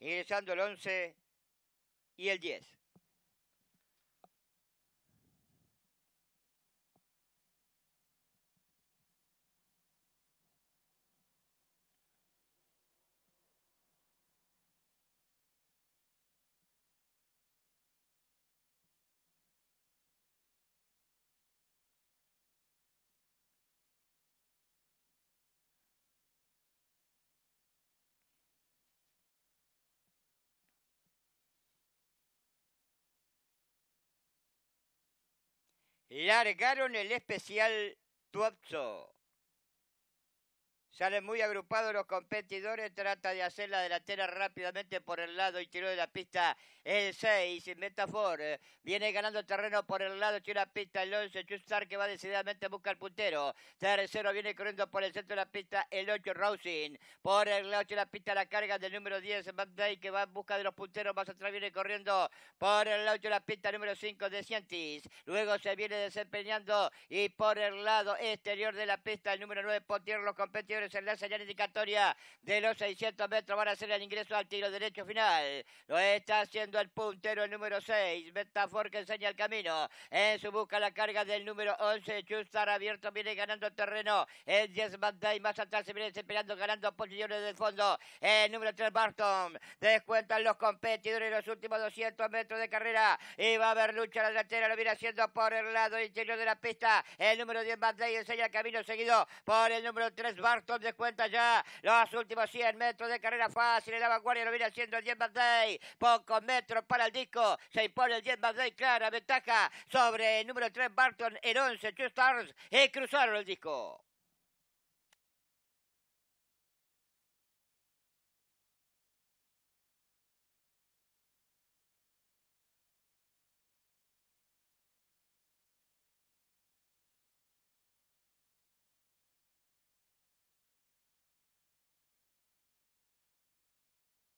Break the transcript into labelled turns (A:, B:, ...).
A: ingresando el 11 y el 10. largaron el especial Tuapso. Salen muy agrupados los competidores, trata de hacer la delantera rápidamente por el lado y tiró de la pista el 6, Metafor, eh, viene ganando terreno por el lado, de la pista el 11, Chustar que va decididamente a buscar el puntero, tercero viene corriendo por el centro de la pista el 8, Rousing, por el lado de la pista la carga del número 10, que va en busca de los punteros, más atrás viene corriendo por el lado de la pista número 5 de luego se viene desempeñando y por el lado exterior de la pista el número 9 Potier, los competidores en la señal indicatoria de los 600 metros van a hacer el ingreso al tiro derecho final. Lo está haciendo el puntero, el número 6, Metafor que enseña el camino. En eh, su busca la carga del número 11, Chustar abierto, viene ganando terreno. El eh, 10 Bandai más atrás se viene esperando, ganando posiciones de fondo. Eh, el número 3 Barton. Descuentan los competidores en los últimos 200 metros de carrera. Y va a haber lucha la delantera, lo viene haciendo por el lado interior de la pista. El número 10 Bandai enseña el camino, seguido por el número 3 Barton de cuenta ya los últimos 100 metros de carrera fácil. En la vanguardia lo viene haciendo el 10 Day. Pocos metros para el disco. Se impone el 10 Day. Clara ventaja sobre el número 3 Barton en 11. Two Stars. Y cruzaron el disco.